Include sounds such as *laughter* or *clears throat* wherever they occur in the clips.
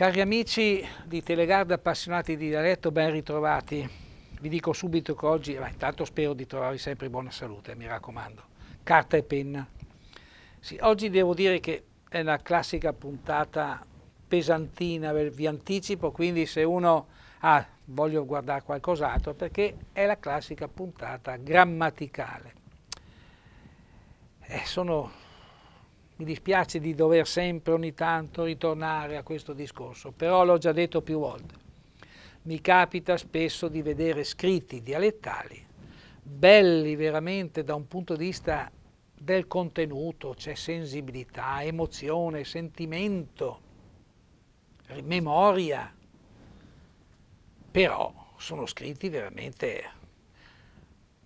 Cari amici di Telegarda, appassionati di dialetto, ben ritrovati. Vi dico subito che oggi, beh, intanto spero di trovarvi sempre in buona salute, mi raccomando. Carta e penna. Sì, oggi devo dire che è una classica puntata pesantina, vi anticipo, quindi se uno ah, voglio guardare qualcos'altro, perché è la classica puntata grammaticale. Eh, sono mi dispiace di dover sempre ogni tanto ritornare a questo discorso, però l'ho già detto più volte. Mi capita spesso di vedere scritti dialettali, belli veramente da un punto di vista del contenuto, c'è sensibilità, emozione, sentimento, memoria, però sono scritti veramente,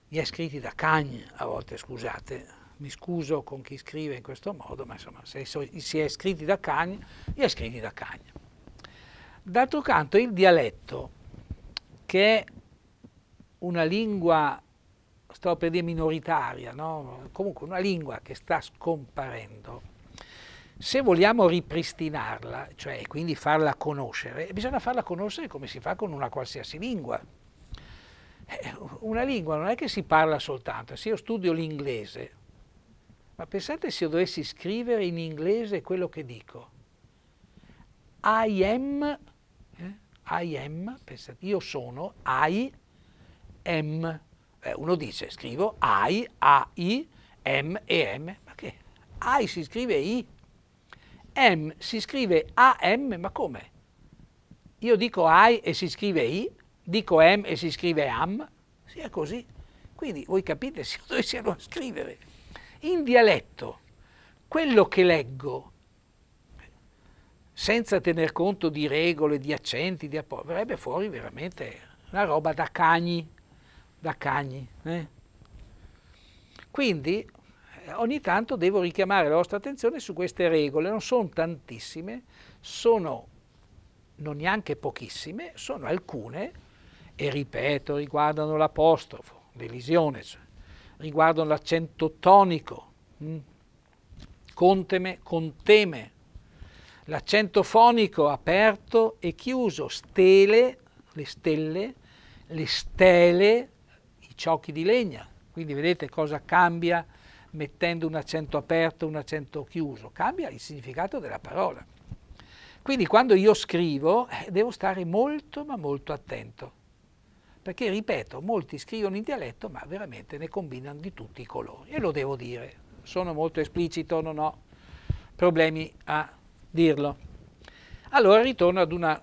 gli è scritti da cagni a volte, scusate, mi scuso con chi scrive in questo modo, ma insomma se si è scritti da Cagna, gli è iscritti da Cagna. D'altro canto il dialetto, che è una lingua, sto per dire minoritaria, no? comunque una lingua che sta scomparendo, se vogliamo ripristinarla, cioè quindi farla conoscere, bisogna farla conoscere come si fa con una qualsiasi lingua. Eh, una lingua non è che si parla soltanto, se io studio l'inglese, ma pensate se io dovessi scrivere in inglese quello che dico. I am, eh? I am, pensate, io sono, I am. Eh, uno dice, scrivo I, A, I, M e M, ma che? I si scrive I, M si scrive A, M, ma come? Io dico I e si scrive I, dico M e si scrive AM, sia è così. Quindi voi capite se io dovessi *laughs* scrivere in dialetto quello che leggo, senza tener conto di regole, di accenti, di apporti, verrebbe fuori veramente una roba da cagni, da cagni. Eh? Quindi eh, ogni tanto devo richiamare la vostra attenzione su queste regole, non sono tantissime, sono non neanche pochissime, sono alcune e ripeto, riguardano l'apostrofo, l'elisione, cioè riguardano l'accento tonico, mm. conteme, conteme, l'accento fonico aperto e chiuso, stele, le stelle, le stele, i ciocchi di legna. Quindi vedete cosa cambia mettendo un accento aperto e un accento chiuso, cambia il significato della parola. Quindi quando io scrivo eh, devo stare molto ma molto attento perché ripeto, molti scrivono in dialetto ma veramente ne combinano di tutti i colori e lo devo dire, sono molto esplicito, non ho problemi a dirlo. Allora ritorno ad una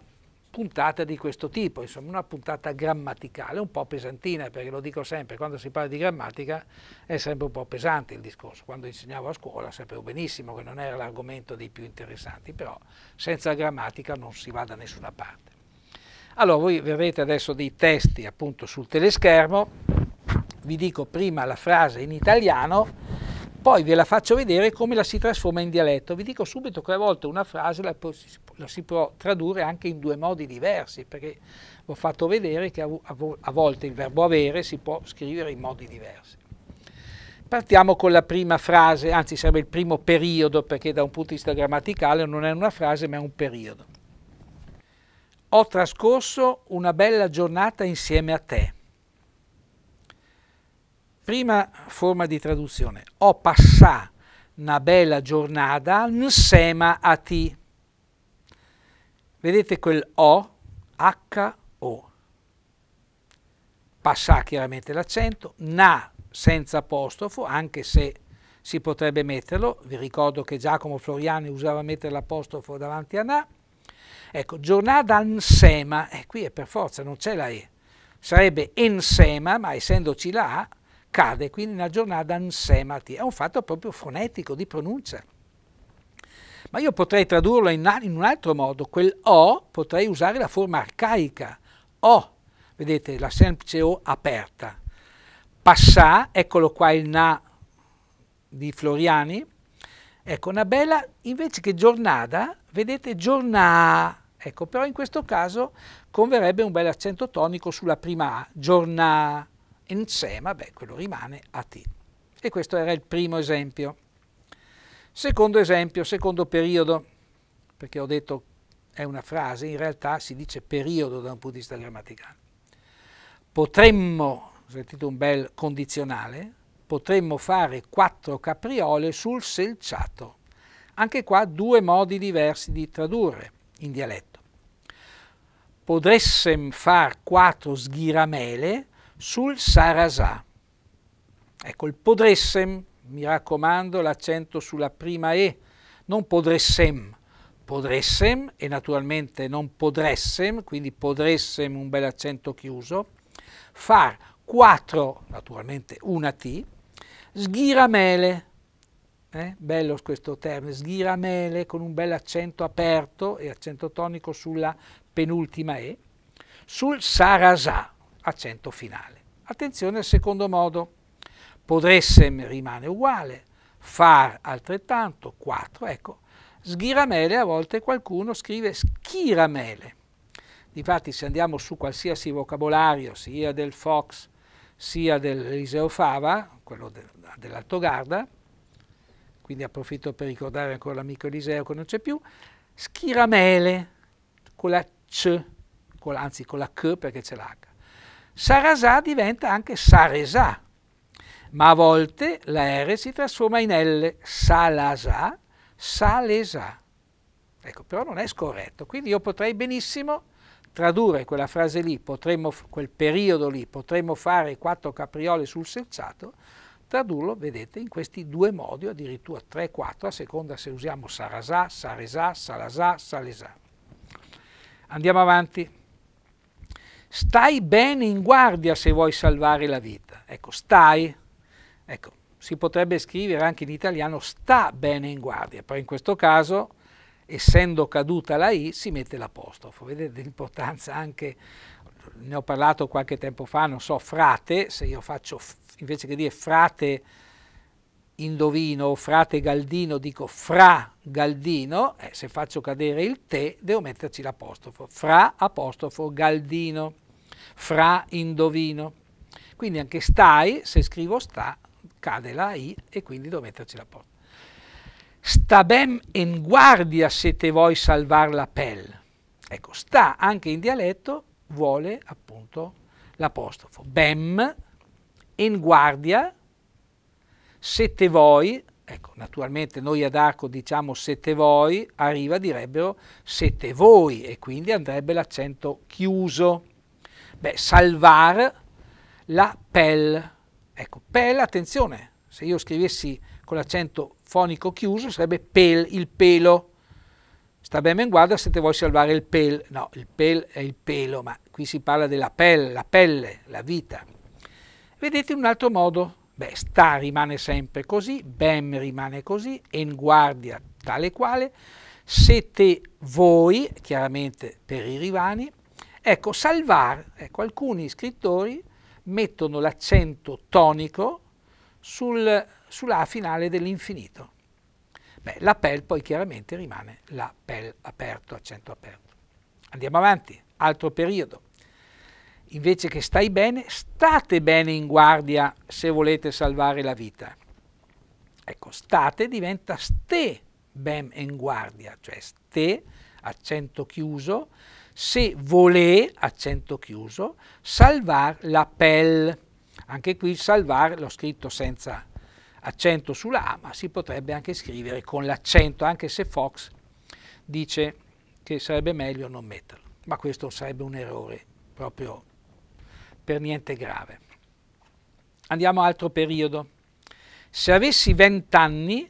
puntata di questo tipo, insomma una puntata grammaticale, un po' pesantina, perché lo dico sempre, quando si parla di grammatica è sempre un po' pesante il discorso. Quando insegnavo a scuola sapevo benissimo che non era l'argomento dei più interessanti, però senza grammatica non si va da nessuna parte. Allora voi vedrete adesso dei testi appunto sul teleschermo, vi dico prima la frase in italiano, poi ve la faccio vedere come la si trasforma in dialetto. Vi dico subito che a volte una frase la, la si può tradurre anche in due modi diversi, perché ho fatto vedere che a, a, a volte il verbo avere si può scrivere in modi diversi. Partiamo con la prima frase, anzi sarebbe il primo periodo, perché da un punto di vista grammaticale non è una frase ma è un periodo. Ho trascorso una bella giornata insieme a te. Prima forma di traduzione. Ho passato una bella giornata insieme a te. Vedete quel O, H-O. Passa chiaramente l'accento, na senza apostrofo, anche se si potrebbe metterlo. Vi ricordo che Giacomo Floriani usava mettere l'apostrofo davanti a na. Ecco, giornata ansema, e eh, qui è per forza, non c'è la E, sarebbe ensema, ma essendoci la A, cade, quindi una giornata ansemati, è un fatto proprio fonetico, di pronuncia. Ma io potrei tradurlo in, in un altro modo, quel O potrei usare la forma arcaica, O, vedete, la semplice O aperta. Passà, eccolo qua il Na di Floriani, ecco una bella, invece che giornata, vedete giornà, Ecco, però in questo caso converrebbe un bel accento tonico sulla prima A, giornà insema, beh, quello rimane a T. E questo era il primo esempio. Secondo esempio, secondo periodo, perché ho detto è una frase, in realtà si dice periodo da un punto di vista grammaticale. Potremmo, sentite un bel condizionale, potremmo fare quattro capriole sul selciato. Anche qua due modi diversi di tradurre in dialetto podressem far quattro sghiramele sul Sarasà. Ecco, il podressem, mi raccomando, l'accento sulla prima E, non podressem, podressem e naturalmente non podressem, quindi podressem un bel accento chiuso, far quattro, naturalmente una T, sghiramele, eh? bello questo termine, sghiramele con un bel accento aperto e accento tonico sulla penultima E, sul Sarasà, accento finale. Attenzione al secondo modo. Podressem rimane uguale, far altrettanto, 4, ecco. Sghiramele, a volte qualcuno scrive schiramele. Difatti se andiamo su qualsiasi vocabolario, sia del Fox, sia dell'Eliseo Fava, quello de, dell'Alto Garda, quindi approfitto per ricordare ancora l'amico Eliseo che non c'è più, schiramele, con la c, con, anzi con la K perché c'è l'H. Sarasà diventa anche Saresà, ma a volte la R si trasforma in L, Salasà, Salesà. Ecco, però non è scorretto, quindi io potrei benissimo tradurre quella frase lì, potremmo, quel periodo lì, potremmo fare quattro capriole sul selciato, tradurlo, vedete, in questi due modi, addirittura tre, quattro, a seconda se usiamo Sarasà, Saresà, Salasà, Salesà. Andiamo avanti. Stai bene in guardia se vuoi salvare la vita. Ecco, stai. Ecco, si potrebbe scrivere anche in italiano sta bene in guardia, però in questo caso, essendo caduta la I, si mette l'apostrofo. Vedete l'importanza anche, ne ho parlato qualche tempo fa, non so, frate, se io faccio, invece che dire frate, indovino, frate Galdino, dico fra Galdino, eh, se faccio cadere il te devo metterci l'apostrofo, fra apostrofo Galdino, fra indovino. Quindi anche stai, se scrivo sta, cade la i e quindi devo metterci l'apostrofo. Sta ben in guardia se te vuoi salvar la pelle. Ecco, sta anche in dialetto vuole appunto l'apostrofo. Bem in guardia Sette voi, ecco, naturalmente noi ad Arco diciamo sette voi, a Riva direbbero sette voi e quindi andrebbe l'accento chiuso. Beh, salvar la pel. Ecco, pel, attenzione, se io scrivessi con l'accento fonico chiuso sarebbe pel, il pelo. Sta bene in guarda se te vuoi salvare il pel. No, il pel è il pelo, ma qui si parla della pelle, la pelle, la vita. Vedete un altro modo Beh, sta rimane sempre così, ben rimane così, en guardia tale quale, siete voi, chiaramente per i rivani, ecco, salvar, ecco, alcuni scrittori mettono l'accento tonico sul, sulla finale dell'infinito. Beh, la pel poi chiaramente rimane la pel aperto, accento aperto. Andiamo avanti, altro periodo invece che stai bene, state bene in guardia se volete salvare la vita. Ecco, state diventa ste ben in guardia, cioè ste, accento chiuso, se volè, accento chiuso, salvar la pelle. Anche qui salvar l'ho scritto senza accento sulla A, ma si potrebbe anche scrivere con l'accento, anche se Fox dice che sarebbe meglio non metterlo. Ma questo sarebbe un errore proprio per niente grave. Andiamo a altro periodo. Se avessi vent'anni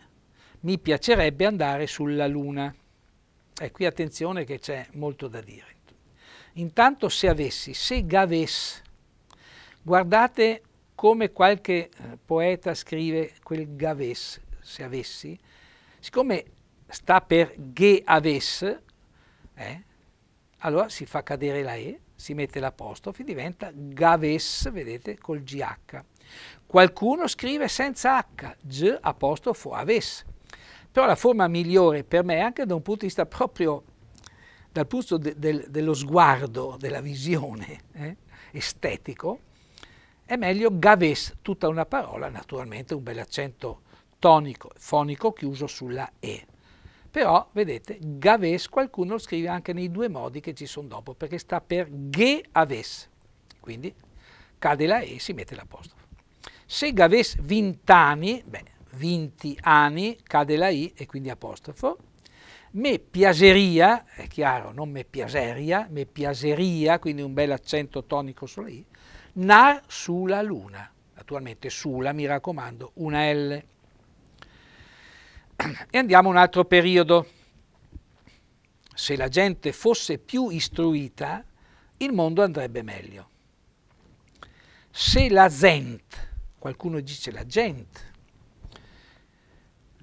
mi piacerebbe andare sulla Luna. E qui attenzione che c'è molto da dire. Intanto se avessi, se gavesse, guardate come qualche eh, poeta scrive quel gavesse, se avessi, siccome sta per ghe avesse, eh, allora si fa cadere la E si mette l'apostrofe, diventa gaves, vedete, col GH. Qualcuno scrive senza H, G apostrofo aves. Però la forma migliore per me, anche da un punto di vista proprio, dal punto de, del, dello sguardo, della visione eh, estetico, è meglio gaves, tutta una parola, naturalmente un bel accento tonico, fonico chiuso sulla E. Però, vedete, gaves qualcuno lo scrive anche nei due modi che ci sono dopo, perché sta per ge aves. Quindi cade la e e si mette l'apostrofo. Se gaves vintani, beh, vinti anni cade la i e quindi apostrofo. Me piaseria, è chiaro, non me piaseria, me piaseria, quindi un bel accento tonico sulla i, nar sulla luna. Naturalmente sulla, mi raccomando, una L. E andiamo a un altro periodo. Se la gente fosse più istruita, il mondo andrebbe meglio. Se la Zent, qualcuno dice la Gent,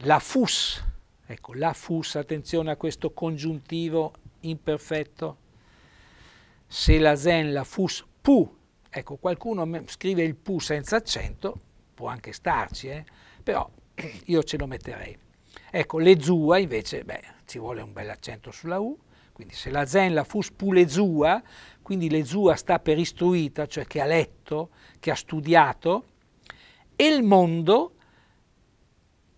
la fus, ecco, la fus, attenzione a questo congiuntivo imperfetto, se la zen, la fus, pu, ecco, qualcuno scrive il pu senza accento, può anche starci, eh? però *clears throat* io ce lo metterei. Ecco, le zua invece, beh, ci vuole un bel accento sulla U, quindi se la zen la fu spulezua, quindi le zua sta per istruita, cioè che ha letto, che ha studiato, e il mondo,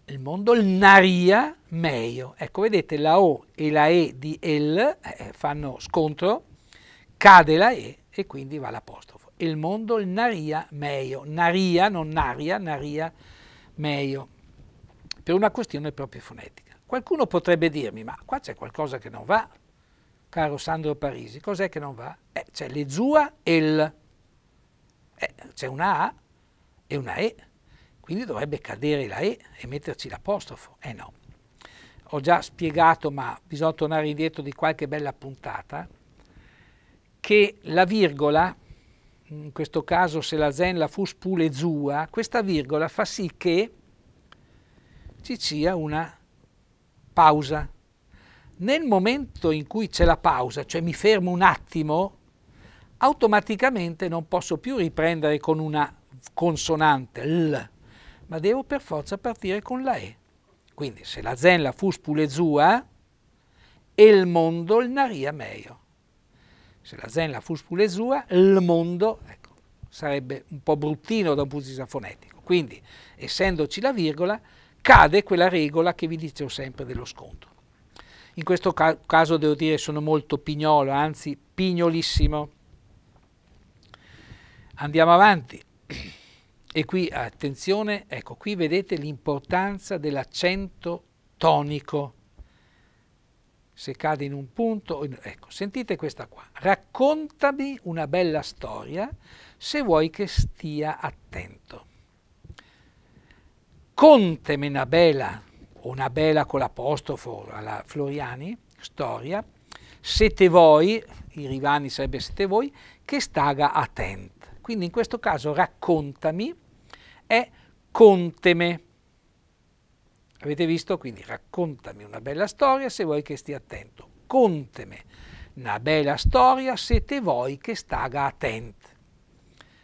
il mondo, il naria meio. Ecco, vedete la O e la E di el eh, fanno scontro, cade la E e quindi va l'apostrofo. Il mondo, il naria meio. Naria, non naria, naria meio per una questione proprio fonetica. Qualcuno potrebbe dirmi, ma qua c'è qualcosa che non va, caro Sandro Parisi, cos'è che non va? Eh, c'è ZUA e il... Eh, c'è una A e una E, quindi dovrebbe cadere la E e metterci l'apostrofo. Eh no. Ho già spiegato, ma bisogna tornare indietro di qualche bella puntata, che la virgola, in questo caso se la zen la fus pule zua, questa virgola fa sì che ci sia una pausa. Nel momento in cui c'è la pausa, cioè mi fermo un attimo, automaticamente non posso più riprendere con una consonante L, ma devo per forza partire con la E. Quindi se la zen la fu spulezua, eh, il mondo il naria meio. Se la zen la fu spulezua, eh, il mondo ecco, sarebbe un po' bruttino da un punto di vista fonetico. Quindi, essendoci la virgola, cade quella regola che vi dicevo sempre dello scontro. In questo ca caso devo dire che sono molto pignolo, anzi pignolissimo. Andiamo avanti. E qui attenzione, ecco, qui vedete l'importanza dell'accento tonico. Se cade in un punto, ecco, sentite questa qua. Raccontami una bella storia se vuoi che stia attento. Conte Menabela, o Nabela con l'apostrofo alla Floriani, storia, siete voi, i Rivani sarebbe siete voi, che staga a Tent. Quindi in questo caso raccontami è conteme. Avete visto? Quindi raccontami una bella storia se vuoi che stia attento. Conteme, una bella storia siete voi che staga a Tent.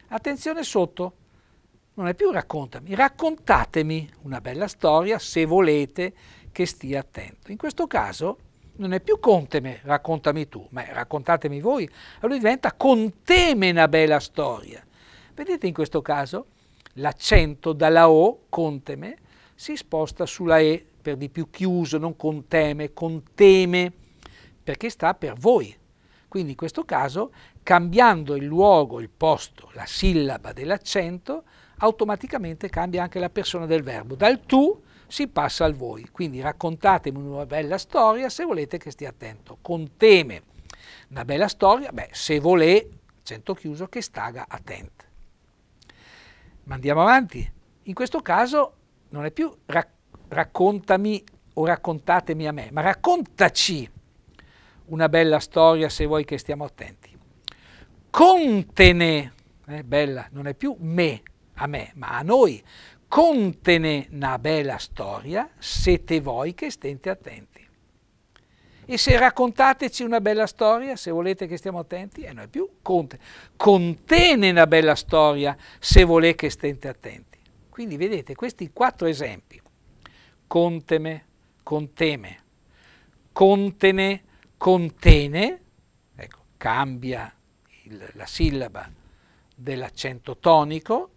Attenzione sotto, non è più raccontami, raccontatemi una bella storia se volete che stia attento. In questo caso non è più conteme, raccontami tu, ma raccontatemi voi, allora diventa conteme una bella storia. Vedete in questo caso l'accento dalla O, conteme, si sposta sulla E, per di più chiuso, non conteme, conteme, perché sta per voi. Quindi in questo caso, cambiando il luogo, il posto, la sillaba dell'accento, automaticamente cambia anche la persona del verbo. Dal tu si passa al voi. Quindi raccontatemi una bella storia se volete che stia attento. Con teme una bella storia, beh, se volete, accento chiuso, che staga attento. Ma andiamo avanti. In questo caso non è più rac raccontami o raccontatemi a me, ma raccontaci una bella storia se vuoi che stiamo attenti. Contene, eh, bella, non è più me, a me, ma a noi. Contene una bella storia, siete voi che stente attenti. E se raccontateci una bella storia, se volete che stiamo attenti, e noi più, conte. contene una bella storia, se volete che stente attenti. Quindi vedete questi quattro esempi, conteme, conteme, contene, contene, ecco, cambia il, la sillaba dell'accento tonico,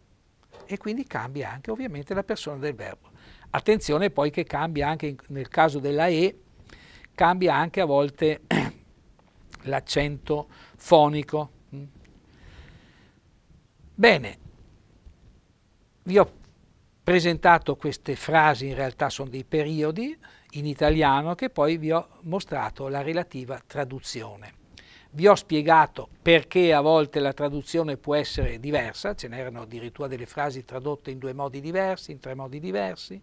e quindi cambia anche ovviamente la persona del verbo. Attenzione poi che cambia anche in, nel caso della E, cambia anche a volte *clears throat* l'accento fonico. Mm. Bene, vi ho presentato queste frasi, in realtà sono dei periodi in italiano che poi vi ho mostrato la relativa traduzione. Vi ho spiegato perché a volte la traduzione può essere diversa, ce n'erano addirittura delle frasi tradotte in due modi diversi, in tre modi diversi,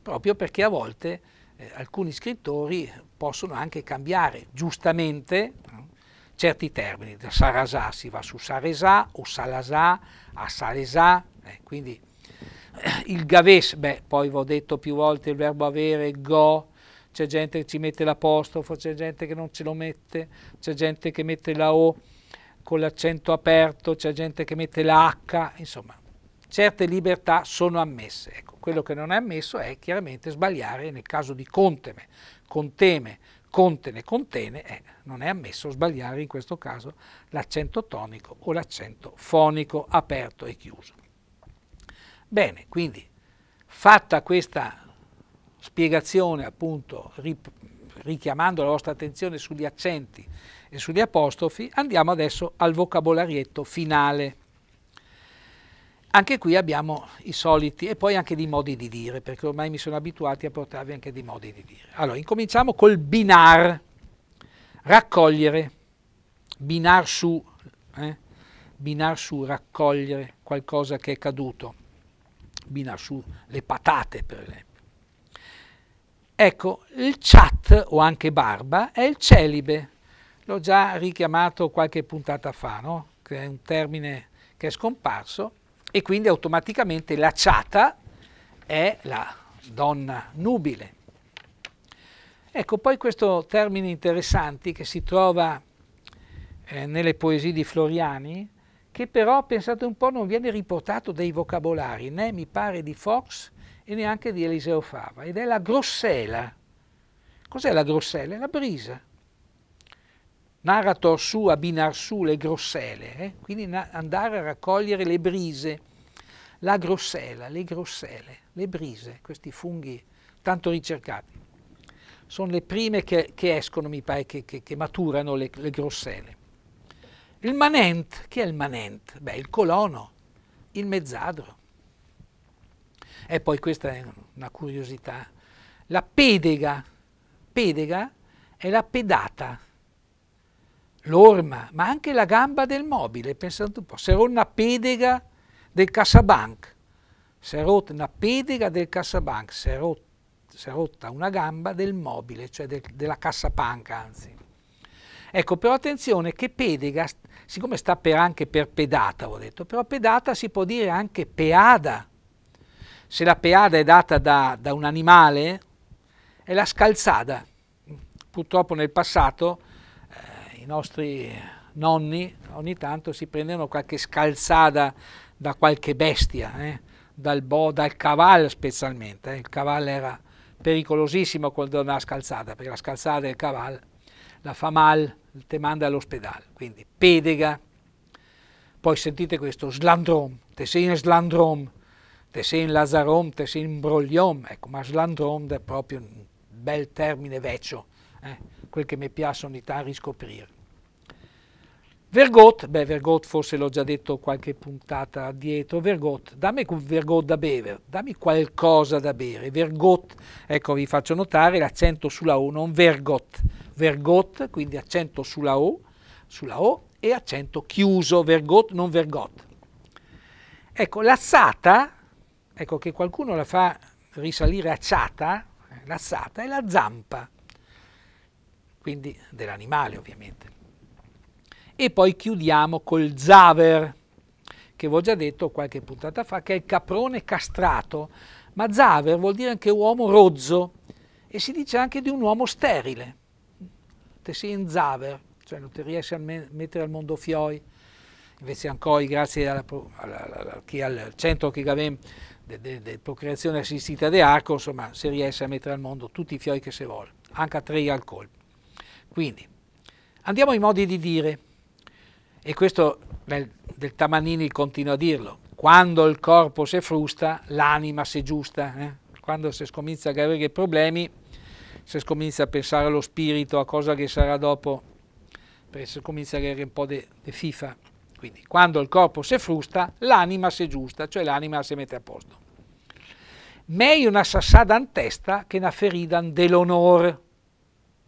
proprio perché a volte eh, alcuni scrittori possono anche cambiare giustamente no? certi termini. Da Sarasà si va su Saresà o Salasà a Salesà, eh, quindi eh, il gaves, beh, poi vi ho detto più volte il verbo avere, go, c'è gente che ci mette l'apostrofo, c'è gente che non ce lo mette, c'è gente che mette la O con l'accento aperto, c'è gente che mette la H, insomma, certe libertà sono ammesse. Ecco, quello che non è ammesso è chiaramente sbagliare nel caso di conteme, conteme, contene, contene, eh, non è ammesso sbagliare in questo caso l'accento tonico o l'accento fonico aperto e chiuso. Bene, quindi fatta questa spiegazione appunto richiamando la vostra attenzione sugli accenti e sugli apostrofi, andiamo adesso al vocabolarietto finale. Anche qui abbiamo i soliti e poi anche dei modi di dire, perché ormai mi sono abituati a portarvi anche dei modi di dire. Allora, incominciamo col binar, raccogliere, binar su, eh? binar su, raccogliere qualcosa che è caduto, binar su le patate per esempio Ecco, il chat o anche barba è il celibe, l'ho già richiamato qualche puntata fa, no? che è un termine che è scomparso, e quindi automaticamente la ciata è la donna nubile. Ecco, poi questo termine interessante che si trova eh, nelle poesie di Floriani, che però, pensate un po', non viene riportato dai vocabolari, né mi pare di Fox, e neanche di Eliseo Fava, ed è la grossela. Cos'è la grossela? È la brisa. Narator su, abinar su le grossele, eh? quindi andare a raccogliere le brise, la grossela, le grossele, le brise, questi funghi tanto ricercati. Sono le prime che, che escono, mi pare, che, che, che maturano le, le grossele. Il manent, chi è il manent? Beh, il colono, il mezzadro. E poi questa è una curiosità. La pedega, pedega è la pedata, l'orma, ma anche la gamba del mobile, pensate un po'. rotta una pedega del Cassabank, si è rotta una pedega del Cassabank, si è, rot rotta una gamba del mobile, cioè del, della cassapanca anzi. Ecco, però attenzione che pedega, siccome sta per anche per pedata, ho detto, però pedata si può dire anche peada, se la peada è data da, da un animale, è la scalzada. Purtroppo nel passato eh, i nostri nonni ogni tanto si prendevano qualche scalzada da qualche bestia, eh, dal, bo, dal cavallo specialmente. Eh. Il cavallo era pericolosissimo quando andava scalzata, perché la scalzata del cavallo la fa mal, te manda all'ospedale. Quindi pedega. Poi sentite questo, slandrom, te sei in slandrom, Tessin Lazarom, Tessin Brogliom, ecco, ma Slandronde è proprio un bel termine vecchio, eh, quel che mi piace ogni tanto riscoprire. Vergot, beh Vergot forse l'ho già detto qualche puntata dietro, Vergot, dammi Vergot da bere, dammi qualcosa da bere, Vergot, ecco vi faccio notare l'accento sulla O, non Vergot, Vergot, quindi accento sulla O, sulla O e accento chiuso, Vergot, non Vergot. Ecco, la Sata, ecco che qualcuno la fa risalire acciata, lassata, è la zampa, quindi dell'animale ovviamente. E poi chiudiamo col zaver, che vi ho già detto qualche puntata fa, che è il caprone castrato, ma zaver vuol dire anche uomo rozzo e si dice anche di un uomo sterile, te sei in zaver, cioè non ti riesci a mettere al mondo fioi, invece ancora grazie alla, alla, alla, al centro che Gavin di procreazione assistita di arco, insomma, si riesce a mettere al mondo tutti i fiori che si vuole, anche a tre alcol. Quindi, andiamo ai modi di dire, e questo nel, del Tamanini continua a dirlo, quando il corpo si frusta, l'anima si giusta, eh? quando si scomincia a avere problemi, si scomincia a pensare allo spirito, a cosa che sarà dopo, perché si comincia a avere un po' di FIFA. Quindi quando il corpo si frusta, l'anima si giusta, cioè l'anima si mette a posto. Meglio una sassada in testa che una ferita dell'onore.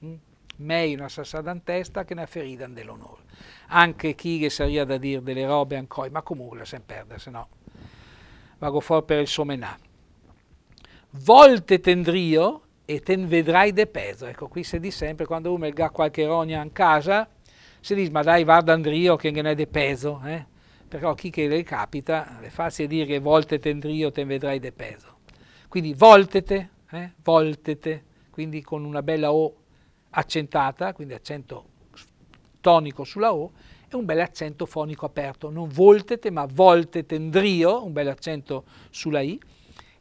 Mm? Meglio una sassada in testa che una ferita dell'onore. Anche chi che saria da dire delle robe ancora, ma comunque la sen perde, se no vago for per il suo menà. Volte tendrio e ten vedrai de peso. Ecco, qui si dice sempre, quando uno ha qualche rogna in casa, si dice ma dai vado andrio che ne è de peso, eh? però chi che le capita le farsi dire che voltete andrio te vedrai de peso. Quindi voltete, eh? voltete, quindi con una bella O accentata, quindi accento tonico sulla O, e un bel accento fonico aperto, non voltete ma voltete andrio, un bel accento sulla I,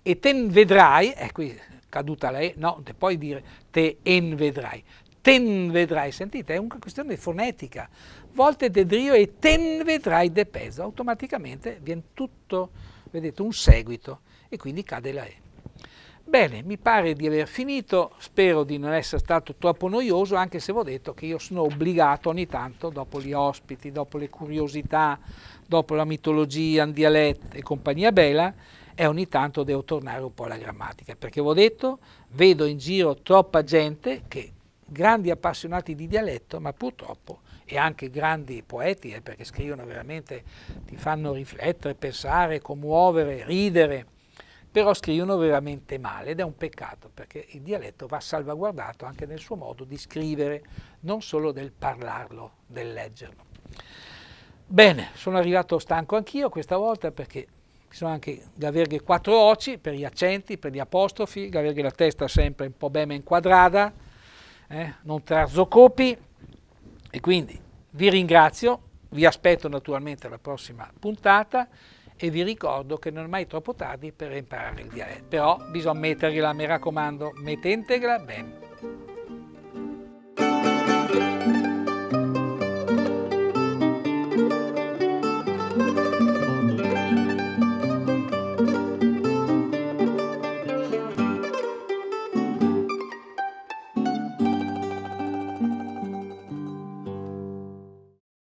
e ten vedrai, eh, qui caduta la E, no, te puoi dire te en vedrai, ten vedrai, sentite, è una questione fonetica, volte de Dio e ten vedrai de peso, automaticamente viene tutto, vedete, un seguito e quindi cade la E. Bene, mi pare di aver finito, spero di non essere stato troppo noioso, anche se vi ho detto che io sono obbligato ogni tanto, dopo gli ospiti, dopo le curiosità, dopo la mitologia, il dialetto e compagnia bella, e ogni tanto devo tornare un po' alla grammatica, perché vi ho detto, vedo in giro troppa gente che grandi appassionati di dialetto, ma purtroppo, e anche grandi poeti, eh, perché scrivono veramente, ti fanno riflettere, pensare, commuovere, ridere, però scrivono veramente male ed è un peccato perché il dialetto va salvaguardato anche nel suo modo di scrivere, non solo del parlarlo, del leggerlo. Bene, sono arrivato stanco anch'io questa volta perché ci sono anche gaverghe quattro oci per gli accenti, per gli apostrofi, gaverghe la testa sempre un po' bene inquadrata, eh, non trarzo e quindi vi ringrazio, vi aspetto naturalmente alla prossima puntata e vi ricordo che non è mai troppo tardi per imparare il dialetto, però bisogna metterla, mi raccomando, mettentegla bene.